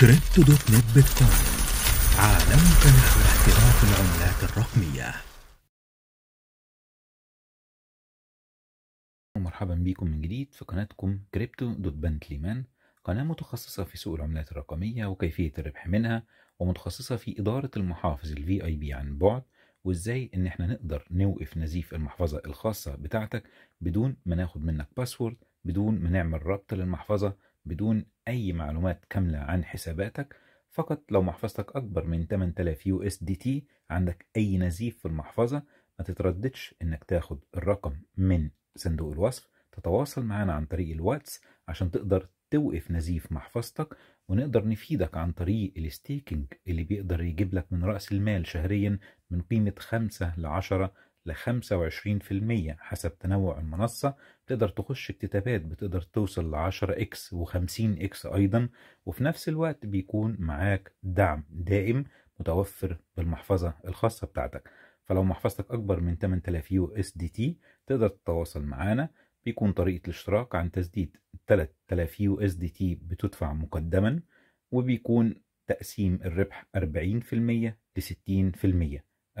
كريبتو دوت نت بيتكوين عالمك نحو احتراف العملات الرقمية ومرحبا بكم من جديد في قناتكم كريبتو دوت بنت ليمان قناة متخصصة في سوق العملات الرقمية وكيفية الربح منها ومتخصصة في إدارة المحافظ الـ VIP عن بعد وازاي ان احنا نقدر نوقف نزيف المحفظة الخاصة بتاعتك بدون ما ناخد منك باسورد بدون ما نعمل ربط للمحفظة بدون أي معلومات كاملة عن حساباتك فقط لو محفظتك أكبر من 8000 يو اس دي تي عندك أي نزيف في المحفظة ما تترددش إنك تاخد الرقم من صندوق الوصف تتواصل معنا عن طريق الواتس عشان تقدر توقف نزيف محفظتك ونقدر نفيدك عن طريق الستيكينج اللي بيقدر يجيب لك من رأس المال شهريا من قيمة 5 ل 10 ل 25% حسب تنوع المنصة تقدر تخش اكتتابات بتقدر توصل ل 10 اكس و 50 اكس ايضا وفي نفس الوقت بيكون معاك دعم دائم متوفر بالمحفظة الخاصة بتاعتك فلو محفظتك اكبر من 8000 يو اس دي تي تقدر تتواصل معانا بيكون طريقة الاشتراك عن تسديد 3000 يو اس دي تي بتدفع مقدما وبيكون تقسيم الربح 40% ل 60% 40%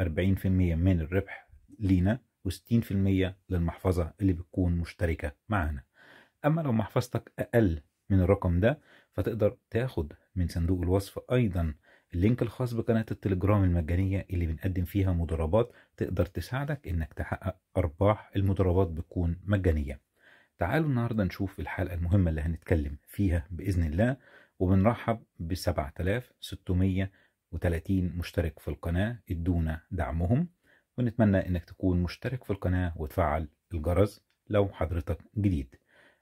من الربح لينا و60% للمحفظة اللي بتكون مشتركة معانا أما لو محفظتك أقل من الرقم ده فتقدر تاخد من صندوق الوصف أيضا اللينك الخاص بقناة التليجرام المجانية اللي بنقدم فيها مضاربات تقدر تساعدك إنك تحقق أرباح المضاربات بتكون مجانية تعالوا النهاردة نشوف الحلقة المهمة اللي هنتكلم فيها بإذن الله وبنرحب ب 7630 مشترك في القناة ادونا دعمهم ونتمنى انك تكون مشترك في القناة وتفعل الجرس لو حضرتك جديد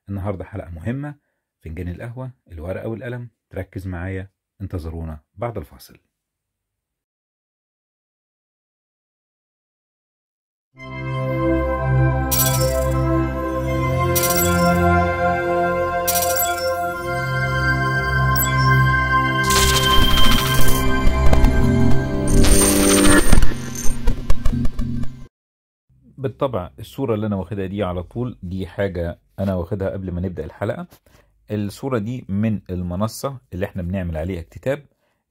النهاردة حلقة مهمة فنجان القهوة الورقة والقلم تركز معايا انتظرونا بعد الفاصل بالطبع الصورة اللي أنا واخدها دي على طول دي حاجة أنا واخدها قبل ما نبدأ الحلقة الصورة دي من المنصة اللي احنا بنعمل عليها اكتتاب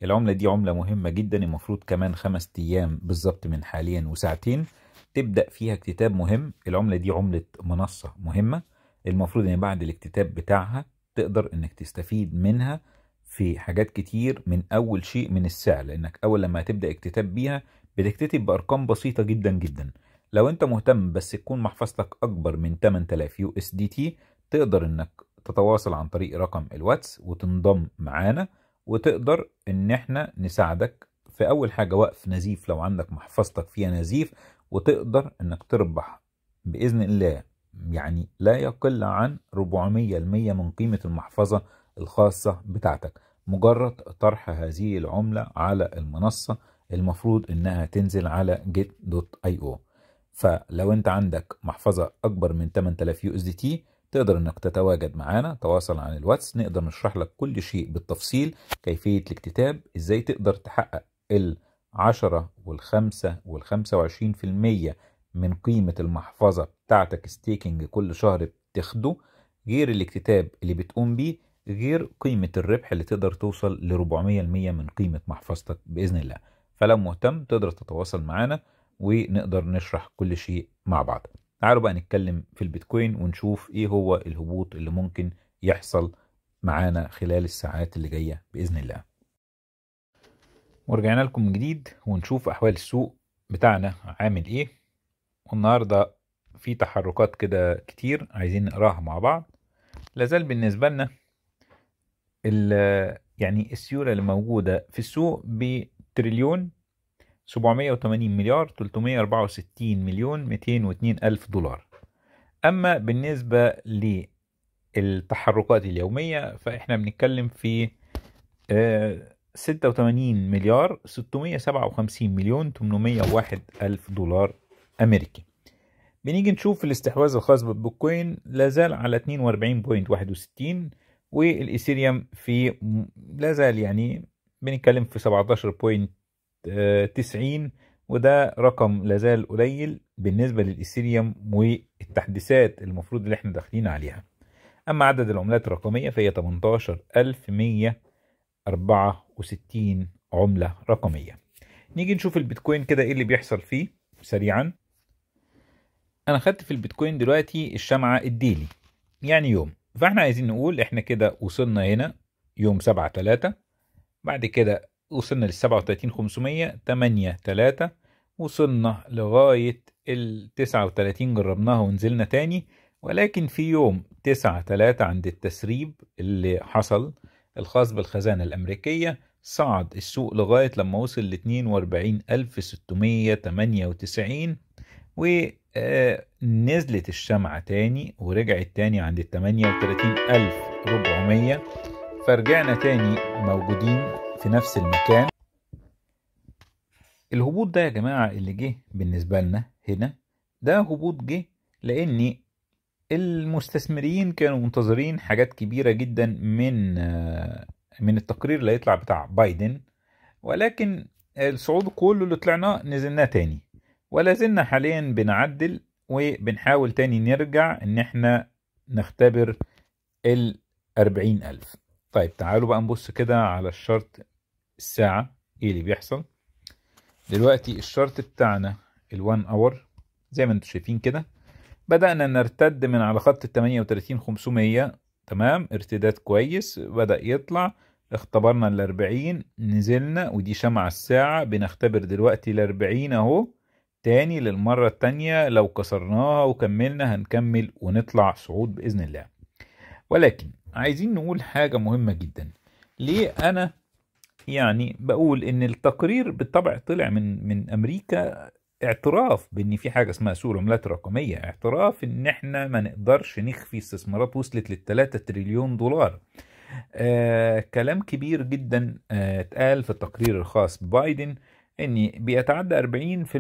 العملة دي عملة مهمة جدا المفروض كمان خمس أيام بالظبط من حاليا وساعتين تبدأ فيها اكتتاب مهم العملة دي عملة منصة مهمة المفروض ان بعد الاكتتاب بتاعها تقدر انك تستفيد منها في حاجات كتير من اول شيء من السعر لانك اول لما هتبدا اكتتاب بيها بتكتتب بارقام بسيطه جدا جدا لو انت مهتم بس تكون محفظتك اكبر من 8000 يو اس دي تي تقدر انك تتواصل عن طريق رقم الواتس وتنضم معانا وتقدر ان احنا نساعدك في اول حاجه وقف نزيف لو عندك محفظتك فيها نزيف وتقدر انك تربح باذن الله يعني لا يقل عن 400 من قيمة المحفظة الخاصة بتاعتك مجرد طرح هذه العملة على المنصة المفروض انها تنزل على جيت دوت اي او فلو انت عندك محفظة اكبر من 8000 يو اس دي تي تقدر انك تتواجد معانا تواصل عن الواتس نقدر نشرح لك كل شيء بالتفصيل كيفية الاكتتاب ازاي تقدر تحقق ال 10 والخمسة وعشرين في المية من قيمة المحفظة بتاعتك ستيكنج كل شهر بتاخده غير الاكتتاب اللي بتقوم بيه غير قيمة الربح اللي تقدر توصل ل 400% من قيمة محفظتك بإذن الله فلو مهتم تقدر تتواصل معانا ونقدر نشرح كل شيء مع بعض تعالوا بقى نتكلم في البيتكوين ونشوف ايه هو الهبوط اللي ممكن يحصل معانا خلال الساعات اللي جاية بإذن الله ورجعنا لكم من جديد ونشوف أحوال السوق بتاعنا عامل ايه والنهاردة في تحركات كده كتير عايزين نقراها مع بعض لازال بالنسبة لنا يعني السيولة اللي موجودة في السوق بتريليون 780 مليار 364 مليون 202 ألف دولار أما بالنسبة للتحركات اليومية فإحنا بنتكلم في 86 آه، مليار 657 مليون 801 ألف دولار أمريكي بنيجي نشوف الاستحواذ الخاص بالبيتكوين لا زال على 42.61 والإيثيريوم في لا زال يعني بنتكلم في 17. 90 وده رقم لازال قليل بالنسبة للإثيريوم والتحديثات المفروض اللي احنا داخلين عليها أما عدد العملات الرقمية فهي 18164 عملة رقمية نيجي نشوف البيتكوين كده ايه اللي بيحصل فيه سريعا انا خدت في البيتكوين دلوقتي الشمعة الديلي يعني يوم فاحنا عايزين نقول احنا كده وصلنا هنا يوم سبعة تلاتة بعد كده وصلنا لل 37500 8 3 وصلنا لغاية ال 39 جربناها ونزلنا تاني ولكن في يوم 9 3 عند التسريب اللي حصل الخاص بالخزانة الأمريكية صعد السوق لغاية لما وصل ل 42698 ونزلت آه، الشمعة تاني ورجعت تاني عند ال 38400 فرجعنا تاني موجودين في نفس المكان الهبوط ده يا جماعة اللي جه بالنسبة لنا هنا ده هبوط جه لأن المستثمرين كانوا منتظرين حاجات كبيرة جدا من من التقرير اللي هيطلع بتاع بايدن ولكن الصعود كله اللي طلعناه نزلناه تاني ولا زلنا حاليا بنعدل وبنحاول تاني نرجع ان احنا نختبر ال ألف طيب تعالوا بقى نبص كده على الشرط الساعة ايه اللي بيحصل دلوقتي الشرط بتاعنا ال1 اور زي ما انتم شايفين كده بدأنا نرتد من على خط ال 38 500 تمام ارتداد كويس بدأ يطلع اختبرنا ال 40 نزلنا ودي شمعة الساعة بنختبر دلوقتي ال 40 اهو تاني للمرة التانية لو كسرناها وكملنا هنكمل ونطلع صعود بإذن الله ولكن عايزين نقول حاجة مهمة جدا ليه أنا يعني بقول ان التقرير بالطبع طلع من من امريكا اعتراف بان في حاجه اسمها سوق العملات الرقميه اعتراف ان احنا ما نقدرش نخفي استثمارات وصلت لل 3 تريليون دولار آه كلام كبير جدا آه اتقال في التقرير الخاص ببايدن ان بيتعدى 40%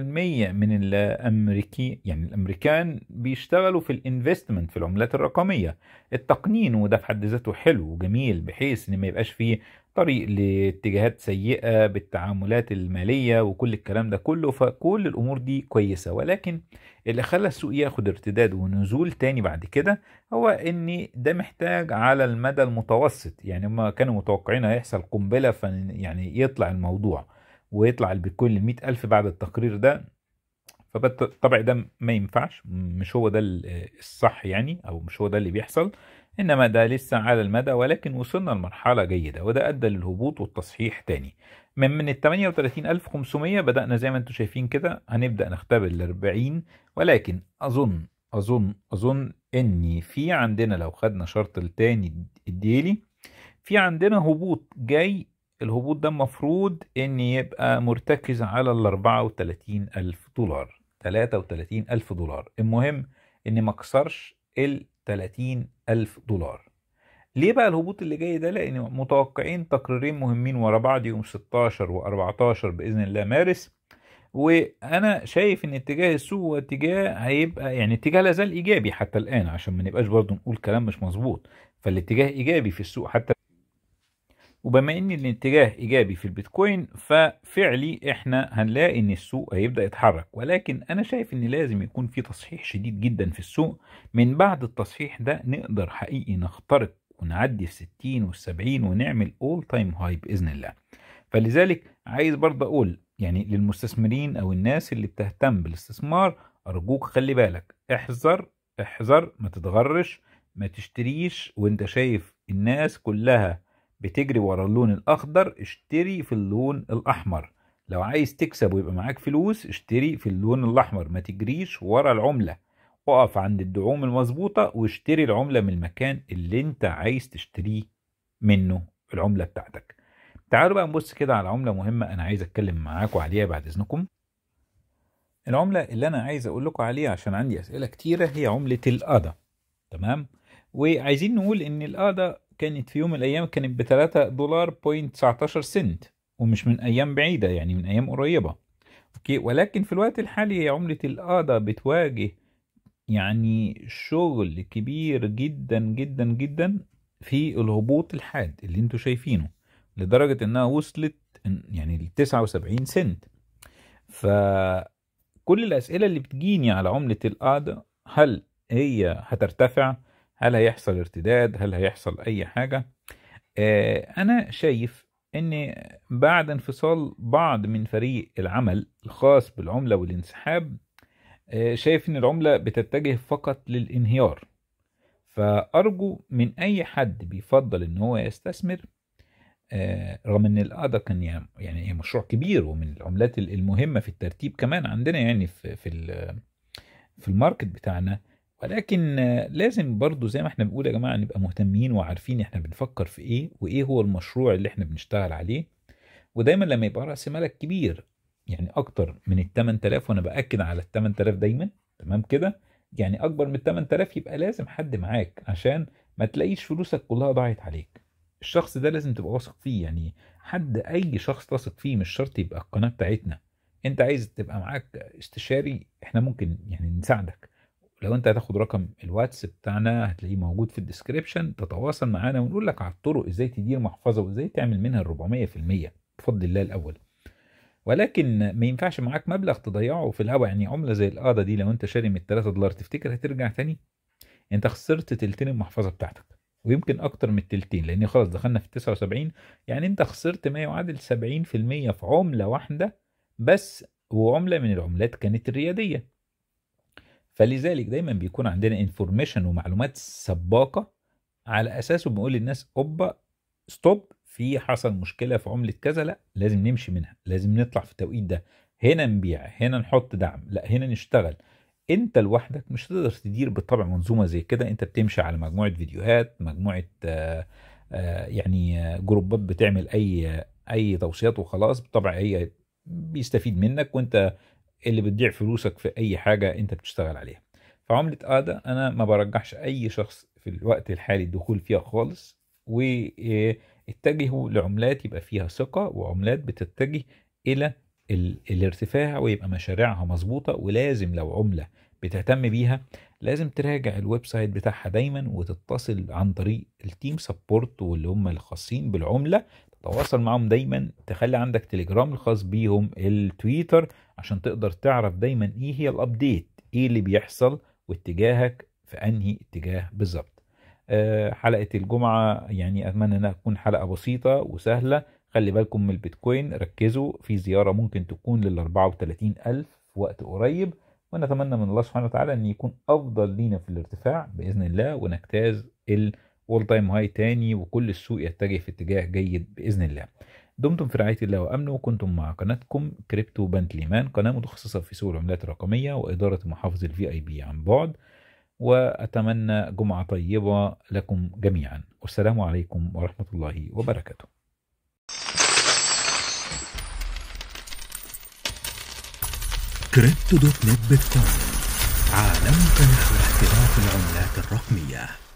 من الامريكي يعني الامريكان بيشتغلوا في الانفستمنت في العملات الرقميه التقنين وده في حد ذاته حلو وجميل بحيث ان ما يبقاش فيه طريق لاتجاهات سيئة بالتعاملات المالية وكل الكلام ده كله فكل الأمور دي كويسة ولكن اللي خلى السوق ياخد ارتداد ونزول تاني بعد كده هو ان ده محتاج على المدى المتوسط يعني هما كانوا متوقعين هيحصل قنبلة يعني يطلع الموضوع ويطلع البيتكوين لمية ألف بعد التقرير ده فبالطبع ده ما ينفعش مش هو ده الصح يعني او مش هو ده اللي بيحصل إنما ده لسه على المدى ولكن وصلنا لمرحلة جيدة وده أدى للهبوط والتصحيح تاني من من ال 38500 بدأنا زي ما انتم شايفين كده هنبدأ نختبر ال 40 ولكن أظن أظن أظن إن في عندنا لو خدنا شرط التاني الديلي في عندنا هبوط جاي الهبوط ده المفروض إن يبقى مرتكز على ال 34000 دولار 33000 دولار المهم إن ما كسرش ال 30 ألف دولار ليه بقى الهبوط اللي جاي ده لأن متوقعين تقريرين مهمين ورا بعض يوم 16 و14 بإذن الله مارس وانا شايف ان اتجاه السوق هو اتجاه هيبقى يعني اتجاه لازال ايجابي حتى الان عشان ما نبقاش برضو نقول كلام مش مظبوط فالاتجاه ايجابي في السوق حتى وبما ان الاتجاه ايجابي في البيتكوين ففعلي احنا هنلاقي ان السوق هيبدا يتحرك ولكن انا شايف ان لازم يكون في تصحيح شديد جدا في السوق من بعد التصحيح ده نقدر حقيقي نخترق ونعدي في 60 وال 70 ونعمل اول تايم هاي باذن الله فلذلك عايز برضه اقول يعني للمستثمرين او الناس اللي بتهتم بالاستثمار ارجوك خلي بالك احذر احذر ما تتغرش ما تشتريش وانت شايف الناس كلها بتجري ورا اللون الاخضر اشتري في اللون الاحمر لو عايز تكسب ويبقى معاك فلوس اشتري في اللون الاحمر ما تجريش ورا العمله اقف عند الدعوم المظبوطه واشتري العمله من المكان اللي انت عايز تشتريه منه العمله بتاعتك تعالوا بقى نبص كده على عمله مهمه انا عايز اتكلم معاكم عليها بعد اذنكم العمله اللي انا عايز اقول لكم عليها عشان عندي اسئله كتيره هي عمله الأدا تمام وعايزين نقول ان الأدا كانت في يوم من الأيام كانت بتلاتة دولار بوينت 19 سنت ومش من أيام بعيدة يعني من أيام قريبة أوكي ولكن في الوقت الحالي عملة الادا بتواجه يعني شغل كبير جدا جدا جدا في الهبوط الحاد اللي انتوا شايفينه لدرجة انها وصلت يعني ل 79 سنت فكل الأسئلة اللي بتجيني على عملة الادا هل هي هترتفع هل هيحصل ارتداد هل هيحصل اي حاجه آه، انا شايف ان بعد انفصال بعض من فريق العمل الخاص بالعمله والانسحاب آه، شايف ان العمله بتتجه فقط للانهيار فارجو من اي حد بيفضل ان هو يستثمر آه، رغم ان القاده كان يعني هي مشروع كبير ومن العملات المهمه في الترتيب كمان عندنا يعني في في في الماركت بتاعنا ولكن لازم برضو زي ما احنا بنقول يا جماعة نبقى مهتمين وعارفين احنا بنفكر في ايه وايه هو المشروع اللي احنا بنشتغل عليه ودايما لما يبقى رأس مالك كبير يعني اكتر من ال 8000 وانا باكد على ال 8000 دايما تمام كده يعني اكبر من 8000 يبقى لازم حد معاك عشان ما تلاقيش فلوسك كلها ضاعت عليك الشخص ده لازم تبقى واثق فيه يعني حد اي شخص تثق فيه مش شرط يبقى القناه بتاعتنا انت عايز تبقى معاك استشاري احنا ممكن يعني نساعدك لو انت هتاخد رقم الواتس بتاعنا هتلاقيه موجود في الديسكريبشن تتواصل معانا ونقول لك على الطرق ازاي تدير محفظه وازاي تعمل منها ال 400% بفضل الله الاول ولكن ما ينفعش معاك مبلغ تضيعه في الهواء يعني عمله زي القاضة دي لو انت شاري من 3 دولار تفتكر هترجع تاني انت خسرت تلتين المحفظه بتاعتك ويمكن اكتر من التلتين لان خلاص دخلنا في 79 يعني انت خسرت ما يعادل 70% في عمله واحده بس وعمله من العملات كانت الرياديه فلذلك دايما بيكون عندنا انفورميشن ومعلومات سباقه على اساسه بنقول للناس اوبا ستوب في حصل مشكله في عمله كذا لا لازم نمشي منها لازم نطلع في التوقيت ده هنا نبيع هنا نحط دعم لا هنا نشتغل انت لوحدك مش تقدر تدير بالطبع منظومه زي كده انت بتمشي على مجموعه فيديوهات مجموعه آه، آه، يعني آه، جروبات بتعمل اي اي توصيات وخلاص بالطبع هي بيستفيد منك وانت اللي بتضيع فلوسك في اي حاجه انت بتشتغل عليها فعمله ادا انا ما برجحش اي شخص في الوقت الحالي الدخول فيها خالص واتجهوا لعملات يبقى فيها ثقه وعملات بتتجه الى الارتفاع ويبقى مشاريعها مظبوطه ولازم لو عمله بتهتم بيها لازم تراجع الويب سايت بتاعها دايما وتتصل عن طريق التيم سبورت واللي هم الخاصين بالعمله تواصل معاهم دايما تخلي عندك تليجرام الخاص بيهم التويتر عشان تقدر تعرف دايما ايه هي الابديت ايه اللي بيحصل واتجاهك في انهي اتجاه بالظبط أه حلقه الجمعه يعني اتمنى انها تكون حلقه بسيطه وسهله خلي بالكم من البيتكوين ركزوا في زياره ممكن تكون لل 34 الف في وقت قريب ونتمنى من الله سبحانه وتعالى ان يكون افضل لينا في الارتفاع باذن الله ونجتاز ال اول تايم هاي تاني وكل السوق يتجه في اتجاه جيد باذن الله دمتم في رعايه الله وامنه وكنتم مع قناتكم كريبتو بنت ليمان قناه متخصصه في سوق العملات الرقميه واداره محافظ الفي اي بي عن بعد واتمنى جمعه طيبه لكم جميعا والسلام عليكم ورحمه الله وبركاته كريبتو دوت نت بيتكوين عالمك نحو احتراف العملات الرقميه